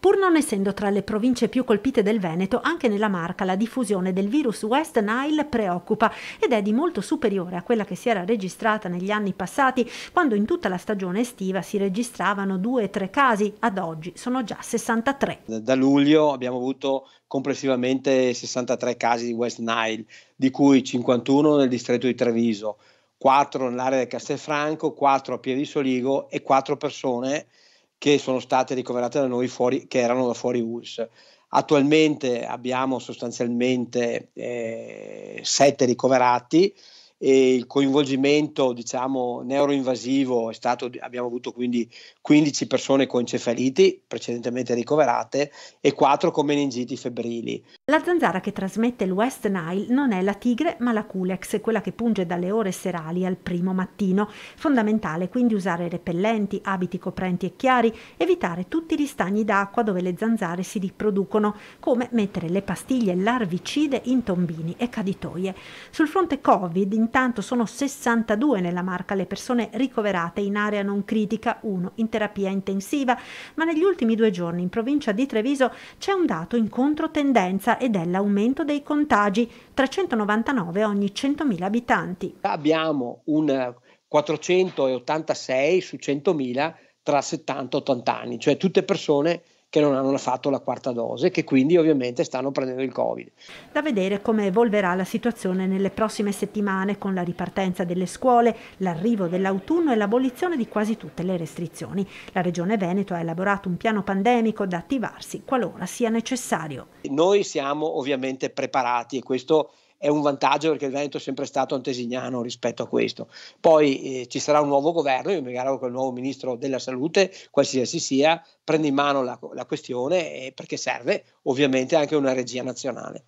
Pur non essendo tra le province più colpite del Veneto, anche nella Marca la diffusione del virus West Nile preoccupa ed è di molto superiore a quella che si era registrata negli anni passati, quando in tutta la stagione estiva si registravano 2-3 casi, ad oggi sono già 63. Da luglio abbiamo avuto complessivamente 63 casi di West Nile, di cui 51 nel distretto di Treviso, 4 nell'area del Castelfranco, 4 a Piedisoligo e 4 persone che sono state ricoverate da noi fuori, che erano da fuori ULS. Attualmente abbiamo sostanzialmente eh, sette ricoverati e il coinvolgimento diciamo, neuroinvasivo è stato, abbiamo avuto quindi 15 persone con encefaliti precedentemente ricoverate e 4 con meningiti febbrili. La zanzara che trasmette il West Nile non è la tigre ma la culex, quella che punge dalle ore serali al primo mattino. Fondamentale quindi usare repellenti, abiti coprenti e chiari, evitare tutti gli stagni d'acqua dove le zanzare si riproducono, come mettere le pastiglie larvicide in tombini e caditoie. Sul fronte Covid intanto sono 62 nella marca le persone ricoverate in area non critica, uno in terapia intensiva, ma negli ultimi due giorni in provincia di Treviso c'è un dato in controtendenza ed è l'aumento dei contagi, 399 ogni 100.000 abitanti. Abbiamo un 486 eh, su 100.000 tra 70 e 80 anni, cioè tutte persone che non hanno fatto la quarta dose e che quindi ovviamente stanno prendendo il Covid. Da vedere come evolverà la situazione nelle prossime settimane con la ripartenza delle scuole, l'arrivo dell'autunno e l'abolizione di quasi tutte le restrizioni. La Regione Veneto ha elaborato un piano pandemico da attivarsi qualora sia necessario. Noi siamo ovviamente preparati e questo è un vantaggio perché il Veneto è sempre stato antesignano rispetto a questo. Poi eh, ci sarà un nuovo governo, io mi auguro che il nuovo ministro della salute, qualsiasi sia, prenda in mano la, la questione eh, perché serve ovviamente anche una regia nazionale.